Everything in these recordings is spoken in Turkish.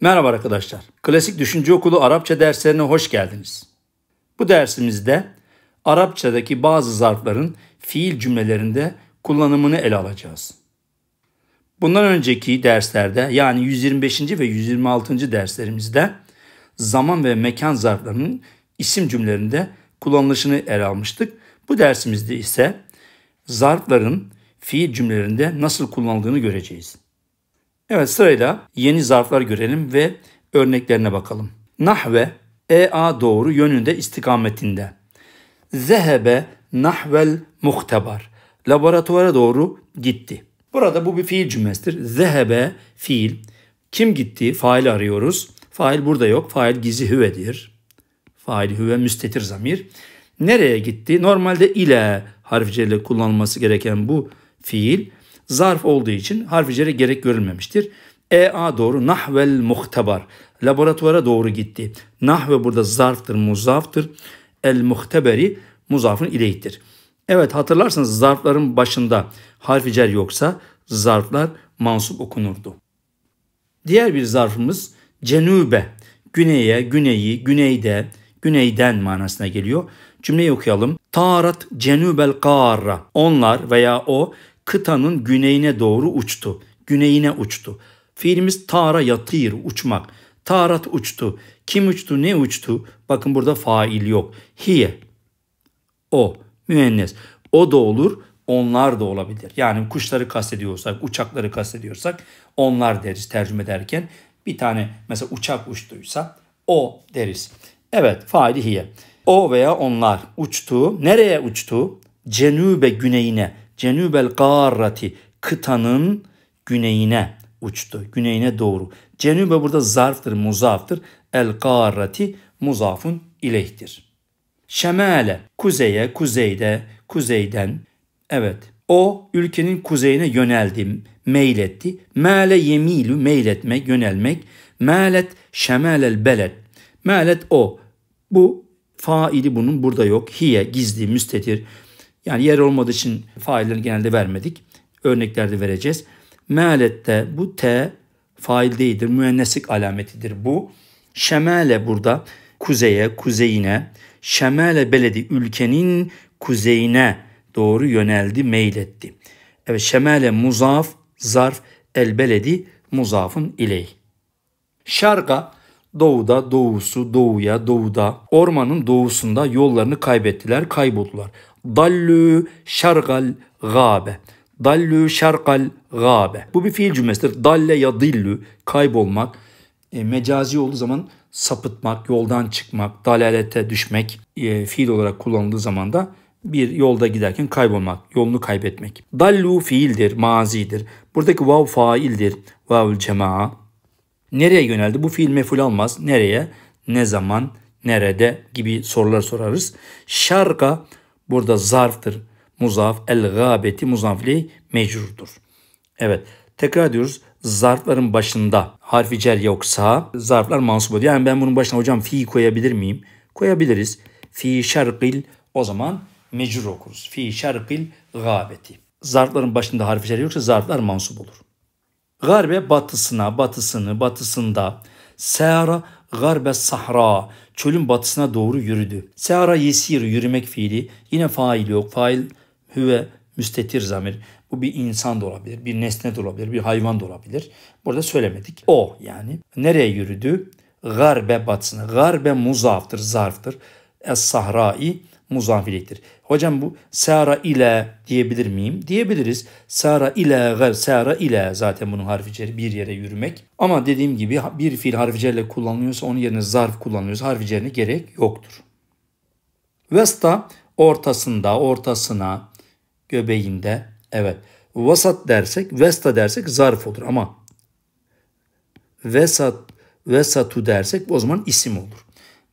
Merhaba arkadaşlar. Klasik Düşünce Okulu Arapça derslerine hoş geldiniz. Bu dersimizde Arapçadaki bazı zarfların fiil cümlelerinde kullanımını ele alacağız. Bundan önceki derslerde yani 125. ve 126. derslerimizde zaman ve mekan zarflarının isim cümlelerinde kullanılışını ele almıştık. Bu dersimizde ise zarfların fiil cümlelerinde nasıl kullanıldığını göreceğiz. Evet sırayla yeni zarflar görelim ve örneklerine bakalım. Nahve EA doğru yönünde istikametinde. Zehebe nahvel muhtebar. Laboratuvara doğru gitti. Burada bu bir fiil cümlesidir. Zehebe fiil. Kim gitti? Faili arıyoruz. Fail burada yok. Fail gizli hüvedir. Fail hüve müstetir zamir. Nereye gitti? Normalde ile harfi kullanılması gereken bu fiil Zarf olduğu için harfi cere gerek görülmemiştir. EA doğru nahvel muhtebar. Laboratuvara doğru gitti. Nahve burada zarftır, muzaftır. El muhteberi muzafın ileyhtir. Evet hatırlarsanız zarfların başında harfi cer yoksa zarflar mansup okunurdu. Diğer bir zarfımız cenube. Güneye, güneyi, güneyde, güneyden manasına geliyor. Cümleyi okuyalım. Tarat cenubel karra. Onlar veya o kıtanın güneyine doğru uçtu. Güneyine uçtu. Fiilimiz tara yatır uçmak. Tarat uçtu. Kim uçtu ne uçtu? Bakın burada fail yok. Hiye. O. Müennes. O da olur. Onlar da olabilir. Yani kuşları kastediyorsak, uçakları kastediyorsak onlar deriz tercüme ederken. Bir tane mesela uçak uçtuysa o deriz. Evet faili hiye. O veya onlar uçtu. Nereye uçtu? Cenübe güneyine. Cenübel garrati kıtanın güneyine uçtu. Güneyine doğru. Cenübe burada zarftır, muzaftır. El garrati muzafun ilehtir. Şemale kuzeye, kuzeyde, kuzeyden. Evet. O ülkenin kuzeyine yöneldi, meyletti. Mele yemilu meyletmek, yönelmek. Malet şemalel beled. Melet o. Bu faili bunun burada yok. Hiye gizli, müstetir. Yani yer olmadığı için faillerini genelde vermedik. Örneklerde vereceğiz. Mealette bu T fail değildir. Müenneslik alametidir bu. Şemale burada kuzeye, kuzeyine. Şemale beledi ülkenin kuzeyine doğru yöneldi, meyletti. Evet şemale muzaf, zarf, el beledi muzafın iley. Şarka doğuda, doğusu, doğuya, doğuda, ormanın doğusunda yollarını kaybettiler, kayboldular. Dallu şargal gabe, dallu şargal gabe. Bu bir fiil cümlesidir. Dalle ya dillü kaybolmak. E, mecazi olduğu zaman sapıtmak, yoldan çıkmak, dalalete düşmek e, fiil olarak kullanıldığı zaman da bir yolda giderken kaybolmak, yolunu kaybetmek. Dallu fiildir, mazidir. Buradaki vav faildir. Vavul cemaa. Nereye yöneldi? Bu fiil meful almaz. Nereye? Ne zaman? Nerede? gibi sorular sorarız. Şarka Burada zarftır. Muzaf, el gâbeti muzafli mecrurdur. Evet tekrar ediyoruz. Zarfların başında harfi cer yoksa zarflar mansup oluyor. Yani ben bunun başına hocam fi koyabilir miyim? Koyabiliriz. Fi şerqil o zaman mecrur okuruz. Fi şerqil gâbeti. Zarfların başında harfi cer yoksa zarflar mansup olur. Garbe batısına, batısını, batısında. Sera garbe sahra çölün batısına doğru yürüdü. Seara yesir yürümek fiili yine fail yok. Fail hüve müstetir zamir. Bu bir insan da olabilir, bir nesne de olabilir, bir hayvan da olabilir. Burada söylemedik. O yani. Nereye yürüdü? Garbe batısına. Garbe muzaftır, zarftır. Es sahrai muzafiliktir. Hocam bu sara ile diyebilir miyim? Diyebiliriz. Sara ile gar sara ile zaten bunun harfi cer bir yere yürümek. Ama dediğim gibi bir fiil harfi cerle kullanılıyorsa onun yerine zarf kullanıyoruz. Harfi cerine gerek yoktur. Vesta ortasında, ortasına, göbeğinde. Evet. Vasat dersek, vesta dersek zarf olur ama vesat vesatu dersek o zaman isim olur.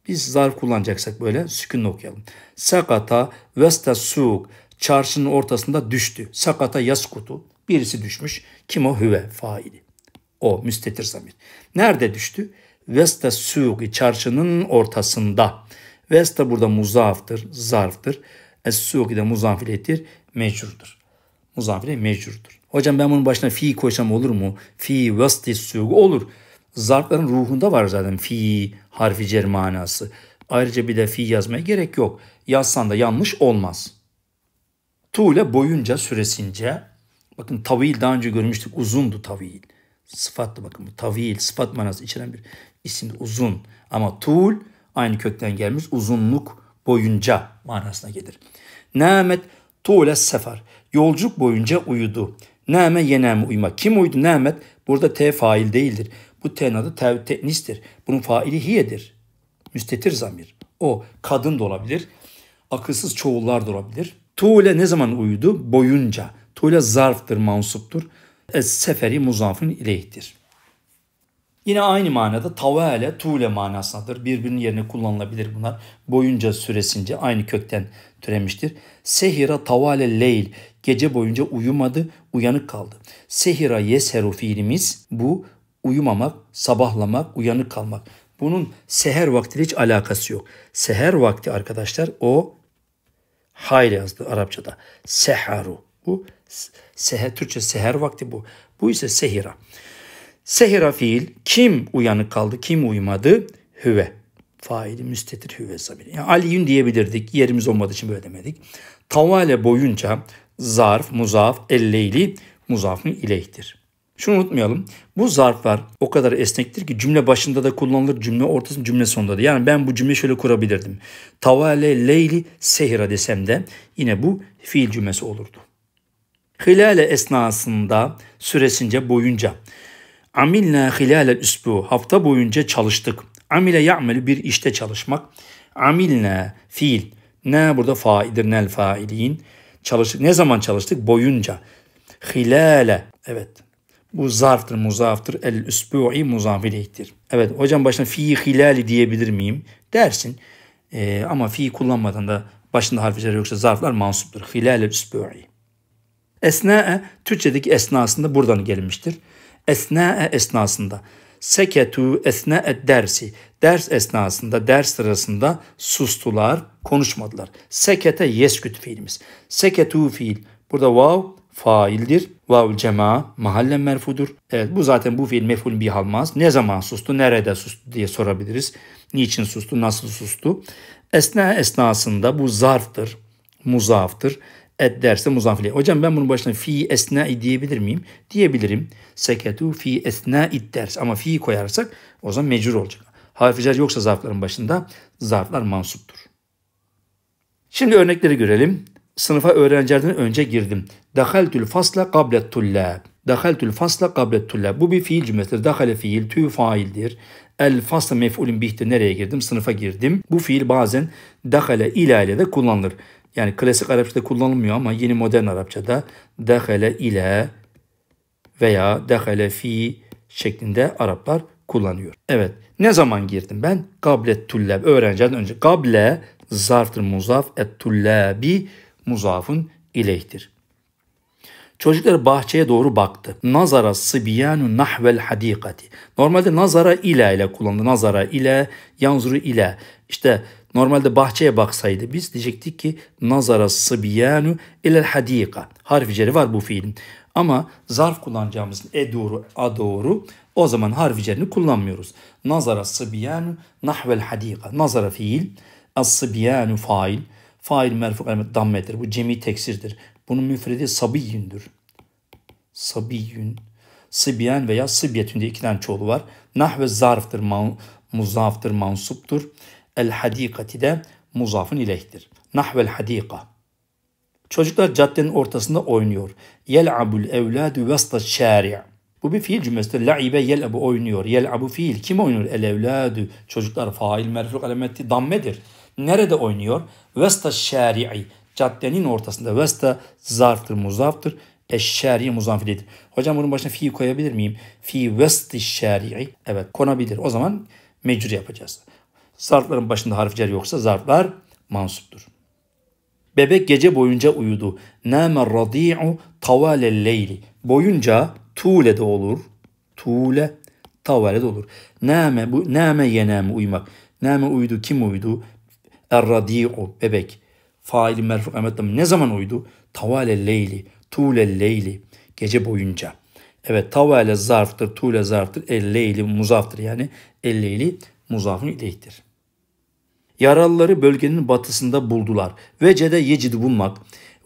Biz zarf kullanacaksak böyle sükunla okuyalım. Sakata vesta suk. Çarşının ortasında düştü. Sakata yaskutu. Birisi düşmüş. Kim o? Hüve faili. O müstetir zamir. Nerede düştü? Vesta suki çarşının ortasında. Vesta burada muzaftır, zarftır. Es suki de muzanfilettir, mecurdur. Muzanfile mecurdur. Hocam ben bunun başına fi koysam olur mu? Fi vesti suki olur zarfların ruhunda var zaten fi harfi cer manası. Ayrıca bir de fi yazmaya gerek yok. Yazsan da yanlış olmaz. Tu boyunca süresince bakın tavil daha önce görmüştük uzundu tavil. Sıfatlı bakın bu tavil sıfat manası içeren bir isim uzun. Ama tuğl aynı kökten gelmiş uzunluk boyunca manasına gelir. Nâmet tuğle sefer. Yolculuk boyunca uyudu. Nâme yenâme uyuma. Kim uyudu? Nâmet burada T fail değildir. Bu t'nin adı tev tenistir. Bunun faili hiyedir. Müstetir zamir. O kadın da olabilir. Akılsız çoğullar da olabilir. Tuğle ne zaman uyudu? Boyunca. Tuğle zarftır, mansuptur. Es seferi muzafın ileyhtir. Yine aynı manada tavale, tuğle manasındadır. Birbirinin yerine kullanılabilir bunlar. Boyunca süresince aynı kökten türemiştir. Sehira tavale leyl. Gece boyunca uyumadı, uyanık kaldı. Sehira yesheru fiilimiz bu uyumamak, sabahlamak, uyanık kalmak. Bunun seher vaktiyle hiç alakası yok. Seher vakti arkadaşlar o hayr yazdı Arapçada. Seharu. Bu seher, Türkçe seher vakti bu. Bu ise sehira. Sehira fiil kim uyanık kaldı, kim uyumadı? Hüve. Faili müstetir hüve zamiri. Yani aliyün diyebilirdik. Yerimiz olmadığı için böyle demedik. Tavale boyunca zarf, muzaf, elleyli muzafın ileyhtir. Şunu unutmayalım. Bu zarflar o kadar esnektir ki cümle başında da kullanılır, cümle ortasında, cümle sonunda da. Yani ben bu cümleyi şöyle kurabilirdim. Tavale leyli sehira desem de yine bu fiil cümlesi olurdu. Hilale esnasında süresince boyunca. Amilna hilale üsbu hafta boyunca çalıştık. Amile ya'melu bir işte çalışmak. Amilna fiil. Ne burada faidir nel failiyin. Çalıştık. Ne zaman çalıştık? Boyunca. Hilale. Evet bu zarftır, muzaftır. El üsbu'i muzaf Evet hocam başına fi hilali diyebilir miyim? Dersin. Ee, ama fi kullanmadan da başında harfler yoksa zarflar mansuptur. Hilal el üsbu'i. Esna'e Türkçedeki esnasında buradan gelmiştir. Esna'e esnasında. Seketu esna'e dersi. Ders esnasında, ders sırasında sustular, konuşmadılar. Sekete yesküt fiilimiz. Seketu fiil. Burada vav faildir. Vavul cema mahallen merfudur. Evet bu zaten bu fiil meful bih almaz. Ne zaman sustu, nerede sustu diye sorabiliriz. Niçin sustu, nasıl sustu? Esna esnasında bu zarftır, muzaftır. Et derse muzafli. Hocam ben bunun başına fi esnai diyebilir miyim? Diyebilirim. Seketu fi esnai ders. Ama fi koyarsak o zaman mecbur olacak. Harficer yoksa zarfların başında zarflar mansuptur. Şimdi örnekleri görelim sınıfa öğrencilerden önce girdim. Dahaltül fasla kablet tullab. Dahaltül fasla kablet tullab. Bu bir fiil cümlesidir. Dahale fiil, tü faildir. El fasla mef'ulün bihtir. Nereye girdim? Sınıfa girdim. Bu fiil bazen dahale ila ile de kullanılır. Yani klasik Arapçada kullanılmıyor ama yeni modern Arapçada dahale ile veya dahale fi şeklinde Araplar kullanıyor. Evet. Ne zaman girdim ben? Kablet tullab. Öğrencilerden önce. Kable zarftır muzaf et tullabi Muzafın ileyhtir. Çocuklar bahçeye doğru baktı. Nazara sibiyanu nahvel hadikati. Normalde nazara ile ile kullanıldı. Nazara ile, yanzuru ile. İşte normalde bahçeye baksaydı biz diyecektik ki nazara sibiyanu ile hadika. Harf ceri var bu fiilin. Ama zarf kullanacağımız e doğru, a doğru o zaman harf cerini kullanmıyoruz. Nazara sibiyanu nahvel hadika. Nazara fiil, as sibiyanu fail. Fail merfu alamet dammedir. Bu cemi teksirdir. Bunun müfredi sabiyyündür. Sabiyyün. Sibyen veya sibyetün diye iki tane çoğulu var. Nah ve zarftır, man, muzaftır, mansuptur. El hadikati de muzafın ilehtir. Nahvel hadika. Çocuklar caddenin ortasında oynuyor. Yel'abul evladu vesta şari'. Bu bir fiil cümlesidir. La'ibe yel'abu oynuyor. Yel'abu fiil. Kim oynuyor? El evladu. Çocuklar fail merfuk alametti dammedir. Nerede oynuyor? Vesta şari'i. Caddenin ortasında. Vesta zarftır, muzaftır. Eşşari muzanfiledir. Hocam bunun başına fi koyabilir miyim? Fi vesti şari'i. Evet konabilir. O zaman mecbur yapacağız. Zarfların başında harf cer yoksa zarflar mansuptur. Bebek gece boyunca uyudu. Neme radi'u tavale leyli. Boyunca tuğle de olur. Tuğle tavale de olur. Neme bu, nâme yenâme uyumak. Neme uyudu kim uyudu? Erradi'u bebek. Fail merfu emetlam ne zaman uydu? Tavale leyli, tule leyli. Gece boyunca. Evet tavale zarftır, tule zarftır, el leyli muzaftır. Yani el leyli muzafın ileyhtir. Yaralıları bölgenin batısında buldular. Vecede yecidi bulmak.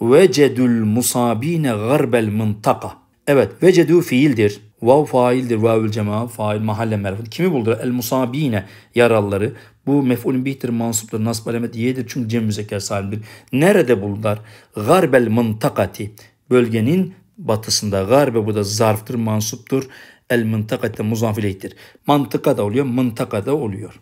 Vecedül musabine garbel mıntaka. Evet vecedü fiildir. Vav faildir. Vavül cema fail mahalle merfuk. Kimi buldular? El musabine yaralıları. Bu mef'ulün bihtir mansuptur. Nasb alamet yedir. Çünkü cem müzekker salimdir. Nerede buldular? Garbel mıntakati. Bölgenin batısında. Garbe bu da zarftır, mansuptur. El mıntakate muzaf ileyhtir. Mantıka da oluyor, mıntaka da oluyor.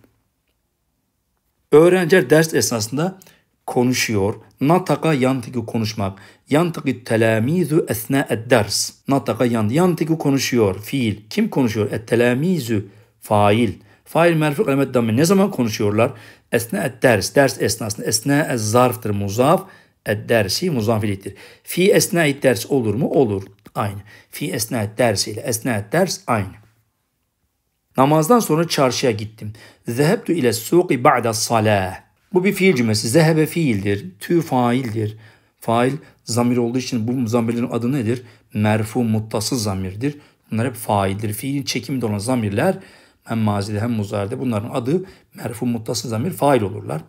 Öğrenciler ders esnasında konuşuyor. Nataka yantıkı konuşmak. Yantıkı telamizu esna et ders. Nataka yant yantıkı konuşuyor. Fiil. Kim konuşuyor? Et telamizu fail. Fail merfu alamet damme ne zaman konuşuyorlar? Esne et ders. Ders esnasında esne ez zarftır muzaf. Et dersi muzaf ilittir. Fi esna et ders olur mu? Olur. Aynı. Fi esna et ders ile esna et ders aynı. Namazdan sonra çarşıya gittim. Zehebtu ile suqi ba'da salah. Bu bir fiil cümlesi. Zehebe fiildir. Tü faildir. Fail zamir olduğu için bu zamirlerin adı nedir? Merfu muttasıl zamirdir. Bunlar hep faildir. Fiilin çekimi olan zamirler hem mazide hem muzaride bunların adı merfu muttası zamir fail olurlar.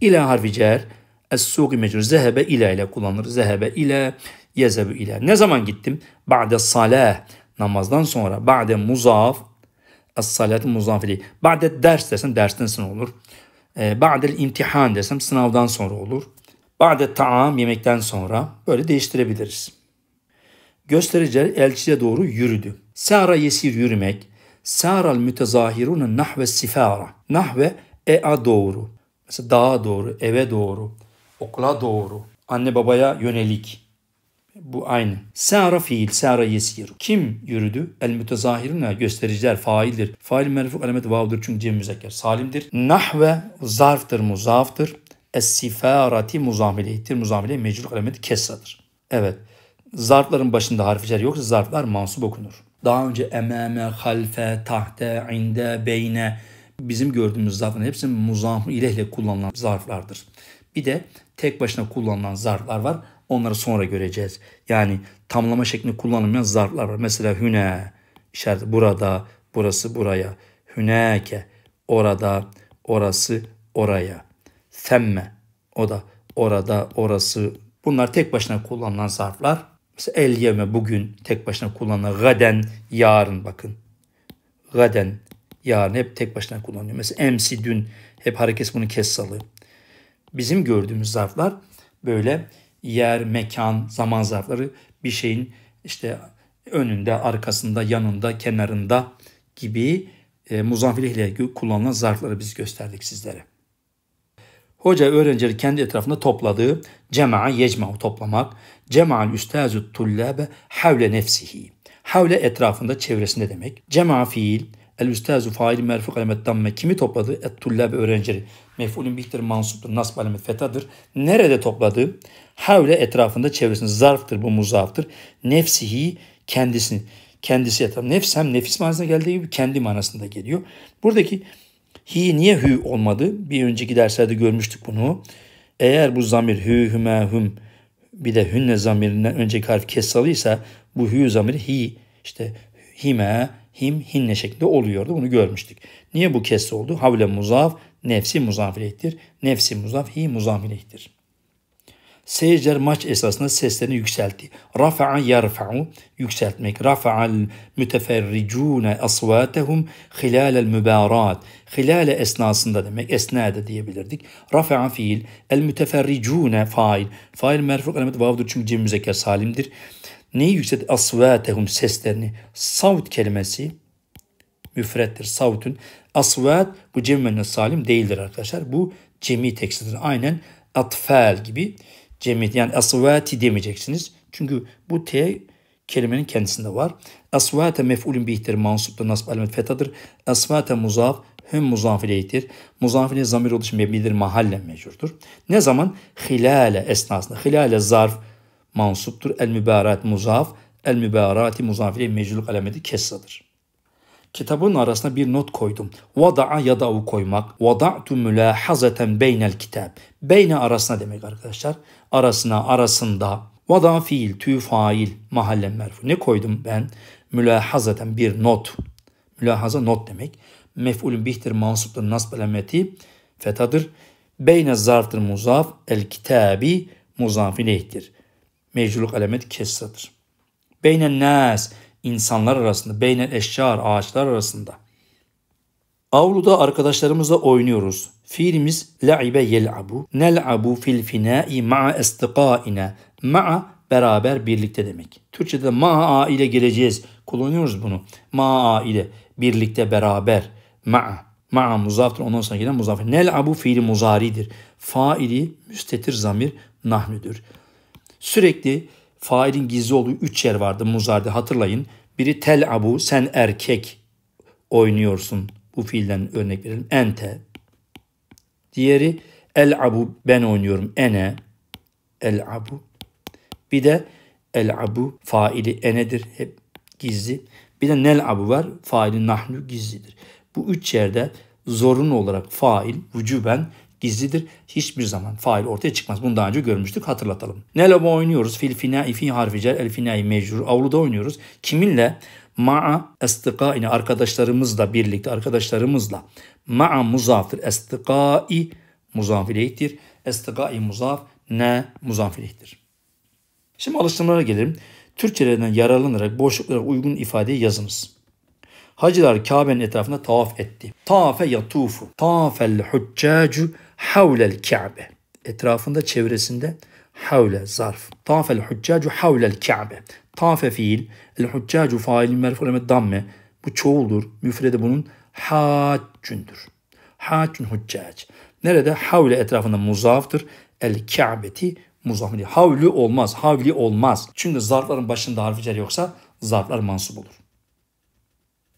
İla harfi cer es-sugi mecrur zehebe ila ile kullanılır. Zehebe ile yezebu ile. Ne zaman gittim? Ba'de salah namazdan sonra ba'de muzaf es-salat muzafili. Ba'de ders desem dersten sonra olur. Ee, ba'de imtihan desem sınavdan sonra olur. Ba'de taam yemekten sonra böyle değiştirebiliriz. Gösterici elçiye doğru yürüdü. Sara yesir yürümek, Sâral mütezahirûne nahve sifâra. Nahve ea doğru. Mesela dağa doğru, eve doğru, okula doğru, anne babaya yönelik. Bu aynı. Sâra fiil, sâra yesir. Kim yürüdü? El mütezahirine göstericiler faildir. Fail merfu alamet vavdır çünkü cem müzekker. Salimdir. Nahve zarftır, muzaftır. Es-sifârati muzamileyittir. Muzamile mecrur alamet kessadır. Evet. Zarfların başında harfiler yoksa zarflar mansub okunur. Daha önce emame, halfe, tahte, inde, beyne bizim gördüğümüz zarfların hepsi muzam ile kullanılan zarflardır. Bir de tek başına kullanılan zarflar var. Onları sonra göreceğiz. Yani tamlama şeklinde kullanılmayan zarflar var. Mesela hüne işareti burada, burası buraya. Hüneke orada, orası oraya. Semme o da orada, orası. Bunlar tek başına kullanılan zarflar. Mesela el yeme bugün tek başına kullanılan gaden yarın bakın. Gaden yarın hep tek başına kullanıyor. Mesela emsi dün hep herkes bunu kes kessalı. Bizim gördüğümüz zarflar böyle yer, mekan, zaman zarfları bir şeyin işte önünde, arkasında, yanında, kenarında gibi e, muzanfil ile kullanılan zarfları biz gösterdik sizlere. Hoca öğrencileri kendi etrafında topladığı cema, yecma'u toplamak, Cemaal üstazü tullabe havle nefsihi. Havle etrafında çevresinde demek. Cema fiil. El üstazu fail merfu kalemet damme kimi topladı? Et tullabe öğrencileri. Mef'ulün bihtir mansuptur. Nasb alemet fetadır. Nerede topladı? Havle etrafında çevresinde. Zarftır bu muzaftır. Nefsihi kendisini. Kendisi etrafında. Nefs hem nefis manasına geldiği gibi kendi manasında geliyor. Buradaki hi niye hü olmadı? Bir önceki derslerde görmüştük bunu. Eğer bu zamir hü hüme hüm bir de hünne zamirinden önceki harf kessalıysa bu hü zamiri hi işte hime him hinne şeklinde oluyordu. Bunu görmüştük. Niye bu kes oldu? Havle muzaf nefsi muzaf Nefsi muzaf hi muzaf Seyirciler maç esnasında seslerini yükseltti. Rafa'a yarfa'u yükseltmek. Rafa'al müteferricune asvatehum hilalel mübarat. Hilale esnasında demek. Esnade diyebilirdik. Rafa'a fiil. El müteferricune fail. Fail merfuk alamet vavdur çünkü cem müzekker salimdir. Neyi yükselt? Asvatehum seslerini. Savt kelimesi müfrettir. Savtun. Asvat bu cem salim değildir arkadaşlar. Bu cemi tekstidir. Aynen atfel gibi cemiyeti yani asvati demeyeceksiniz. Çünkü bu T kelimenin kendisinde var. Asvate mef'ulün bihtir mansuptur nasb alamet fetadır. Asvate muzaf hem muzaf ileyhtir. Muzaf ile zamir oluşu mebnidir mahalle mecurdur. Ne zaman? Hilale esnasında. Hilale zarf mansuptur. El mübarat muzaf. El mübarati muzaf ile mecruluk alameti kesadır. Kitabın arasına bir not koydum. Vada'a ya da u koymak. Vada'tu mülahazaten beynel kitap. Beyne arasına demek arkadaşlar. Arasına, arasında. Vada fiil, tü fail, mahallen merfu. Ne koydum ben? Mülahazaten bir not. Mülahaza not demek. Mef'ulün bihtir mansuptur nasb alameti fetadır. Beyne zarftır muzaf, el kitabi muzaf ileyhtir. Mecluluk alameti kessadır. Beyne nas insanlar arasında, beynel eşyar ağaçlar arasında. Avluda arkadaşlarımızla oynuyoruz. Fiilimiz la'ibe yel'abu. Nel'abu fil fina'i ma'a estika'ine. Ma'a beraber birlikte demek. Türkçe'de ma'a ile geleceğiz. Kullanıyoruz bunu. Ma'a ile birlikte beraber. Ma'a. Ma'a muzaftır ondan sonra gelen muzafir. Nel abu fiili muzaridir. Faili müstetir zamir nahnüdür. Sürekli failin gizli olduğu üç yer vardı muzarda hatırlayın. Biri tel abu sen erkek oynuyorsun. Bu fiilden örnek verelim. Ente. Diğeri el abu ben oynuyorum. Ene. El abu. Bir de el abu faili enedir. Hep gizli. Bir de nel abu var. Faili nahnu gizlidir. Bu üç yerde zorunlu olarak fail vücuben gizlidir. Hiçbir zaman fail ortaya çıkmaz. Bunu daha önce görmüştük hatırlatalım. Ne laba oynuyoruz? Fil finai fi harfi cer el finai mecrur. Avluda oynuyoruz. Kiminle? Ma'a estikâine arkadaşlarımızla birlikte arkadaşlarımızla. Ma'a muzaftır. Estikâi muzaf ileyhtir. muzaf ne muzaf Şimdi alıştırmalara gelelim. Türkçe'lerden yararlanarak boşluklara uygun ifadeyi yazınız. Hacılar Kabe'nin etrafında tavaf etti. Tafe yatufu. Tafel huccacu havlel Kabe. Etrafında çevresinde havle zarf. Tafel huccacu havlel Kabe. Tafe fiil. El huccacu failin merfu damme. Bu çoğuldur. Müfrede bunun haccündür. Haccün huccac. Nerede? Havle etrafında muzaftır. El Kabe'ti muzafili. Havlü olmaz. Havli olmaz. Çünkü zarfların başında harfi yoksa zarflar mansup olur.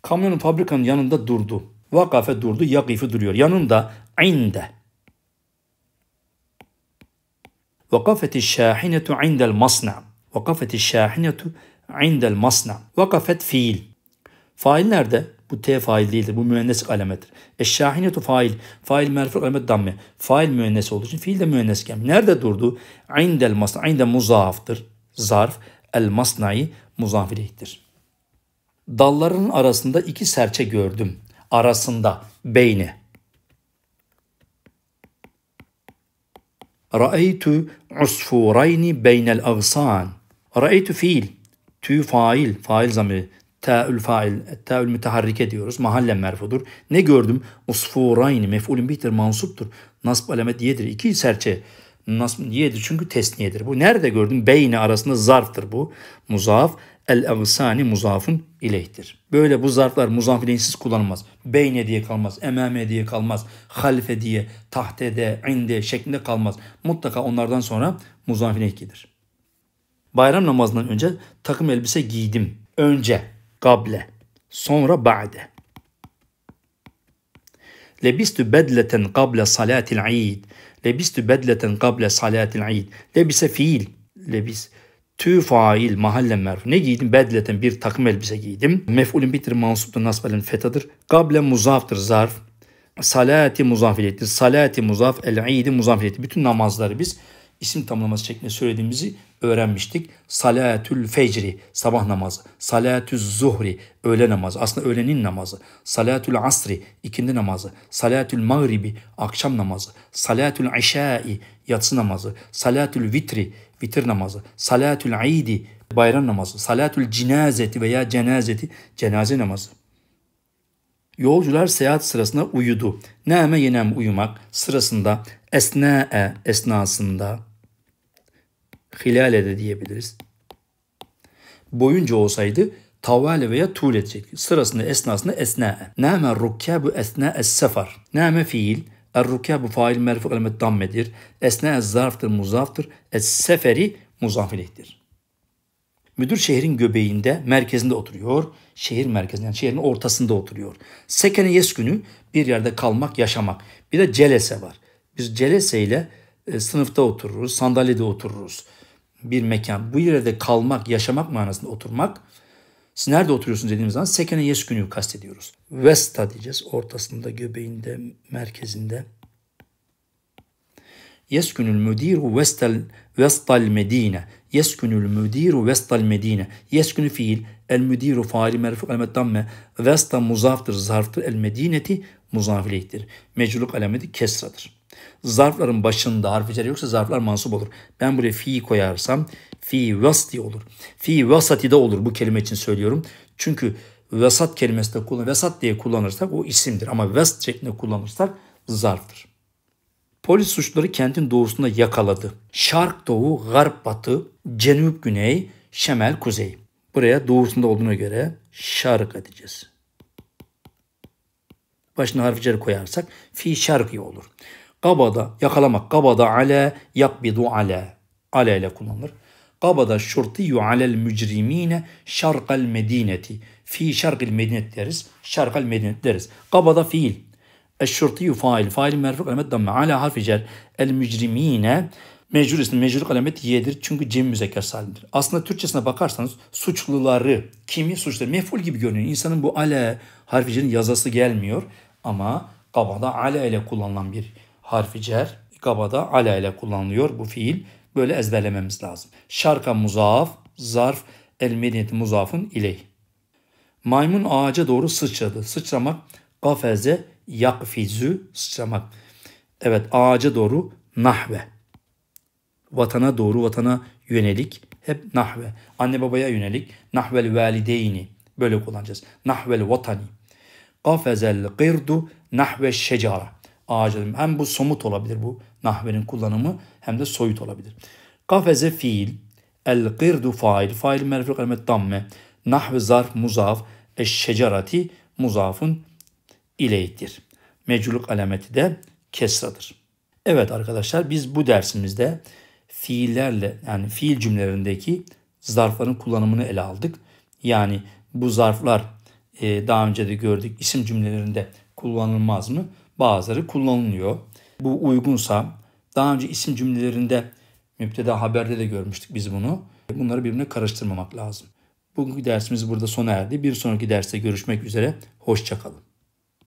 Kamyonun fabrikanın yanında durdu. Vakafe durdu. Yakifi duruyor. Yanında inde. وقفت الشاحنة عند المصنع وقفت الشاحنة عند المصنع وقفت fiil fail nerede bu T fail değildir. Bu müennes alametidir. Eşşahinetu fail. Fail merfu alamet damme. Fail müennes olduğu için fiil de müennesken. Nerede durdu? Indel masna. Indel muzaaftır. Zarf. El masnai muzaf ileyhtir. Dalların arasında iki serçe gördüm. Arasında. beyne. Ra'eytu usfurayni beynel agsan. Ra'eytu fiil. Tü fail. Fail zamiri. Ta'ül fail. Ta'ül müteharrike diyoruz. Mahallen merfudur. Ne gördüm? Usfurayni. Mef'ulün bitir. Mansuptur. Nasb alamet yedir. İki serçe. Nasb yedir çünkü tesniyedir. Bu nerede gördüm? Beyne arasında zarftır bu. Muzaf el evsani muzafun ileyhtir. Böyle bu zarflar muzaf ileyhsiz kullanılmaz. Beyne diye kalmaz, emame diye kalmaz, halfe diye, tahtede, inde şeklinde kalmaz. Mutlaka onlardan sonra muzaf ileyh gelir. Bayram namazından önce takım elbise giydim. Önce gable, sonra ba'de. Lebistü bedleten gable salatil id. Lebistü bedleten gable salatil id. Lebise fiil. Lebis Tü fail mahallen merfu. Ne giydim? Bedleten bir takım elbise giydim. Mef'ulün bitir mansuptu nasbelin fetadır. Gable muzaftır zarf. Salati muzaf ilettir. Salati muzaf el idi muzaf ilettir. Bütün namazları biz isim tamlaması şeklinde söylediğimizi öğrenmiştik. Salatül fecri sabah namazı. Salatül zuhri öğle namazı. Aslında öğlenin namazı. Salatül asri ikindi namazı. Salatül mağribi akşam namazı. Salatül işai yatsı namazı. Salatül vitri vitir namazı, salatül idi bayram namazı, salatül cinazeti veya cenazeti cenaze namazı. Yolcular seyahat sırasında uyudu. Neme yenem uyumak sırasında esnae esnasında hilale de diyebiliriz. Boyunca olsaydı tavale veya tuğul edecek. Sırasında esnasında esnae. Neme rukkabu esnae sefer. Neme fiil. Er-rukâbu fail merfu kelimet dammedir. Esne zarftır muzaftır. Es-seferi muzafilehtir. Müdür şehrin göbeğinde, merkezinde oturuyor. Şehir merkezinde, yani şehrin ortasında oturuyor. Sekene yes günü bir yerde kalmak, yaşamak. Bir de celese var. Biz celeseyle e, sınıfta otururuz, sandalyede otururuz. Bir mekan. Bu yerde kalmak, yaşamak manasında oturmak siz nerede oturuyorsunuz dediğimiz zaman Sekene Yeskün'ü kastediyoruz. Vesta diyeceğiz. Ortasında, göbeğinde, merkezinde. Yeskünül müdiru vestel vestal medine. Yeskünül müdiru vestal medine. Yeskünü fiil. El müdiru faali merfu alamet damme. Vesta muzaftır, zarftır. El medineti muzafileyhtir. Meculuk alameti kesradır. Zarfların başında harfi cer yoksa zarflar mansup olur. Ben buraya fi koyarsam Fi vasti olur. Fi vasatide olur bu kelime için söylüyorum. Çünkü vasat kelimesi de kullan vasat diye kullanırsak o isimdir ama vest şeklinde kullanırsak zarftır. Polis suçları kentin doğusunda yakaladı. Şark doğu, garp batı, cenüp güney, şemel kuzey. Buraya doğusunda olduğuna göre şark edeceğiz. Başına harfleri koyarsak fi şarkı olur. Kabada yakalamak. Kabada ale yakbidu ale. Ale ile kullanılır. Kabada şurtiyu alel mücrimine şarkal medineti. Fi şarkil medinet deriz. Şarkal medinet deriz. Kabada fiil. şurtiyu fail. Fail merfuk alamet damme. Ala harfi cer. El mücrimine mecrur ismi. Mecrur alamet yedir. Çünkü cem müzekker salimdir. Aslında Türkçesine bakarsanız suçluları, kimi suçlu, meful gibi görünüyor. İnsanın bu ala harfi cerin yazası gelmiyor. Ama kabada ala ile kullanılan bir harfi cer. Kabada ale ile kullanılıyor bu fiil böyle ezberlememiz lazım. Şarka muzaaf, zarf el medeniyeti muzafın iley Maymun ağaca doğru sıçradı. Sıçramak gafeze yakfizü sıçramak. Evet ağaca doğru nahve. Vatana doğru vatana yönelik hep nahve. Anne babaya yönelik nahvel valideyni böyle kullanacağız. Nahvel vatani. Gafezel girdu nahve şecara ağaca dönmek. Hem bu somut olabilir bu nahvenin kullanımı hem de soyut olabilir. Kafeze fiil, el girdu fail, fail merfi kalimet damme, nahve zarf muzaf, eşşecerati muzafın ileyittir. Meculuk alameti de kesradır. Evet arkadaşlar biz bu dersimizde fiillerle yani fiil cümlelerindeki zarfların kullanımını ele aldık. Yani bu zarflar e, daha önce de gördük isim cümlelerinde kullanılmaz mı? bazıları kullanılıyor. Bu uygunsa daha önce isim cümlelerinde müpteda haberde de görmüştük biz bunu. Bunları birbirine karıştırmamak lazım. Bugünkü dersimiz burada sona erdi. Bir sonraki derste görüşmek üzere. Hoşçakalın.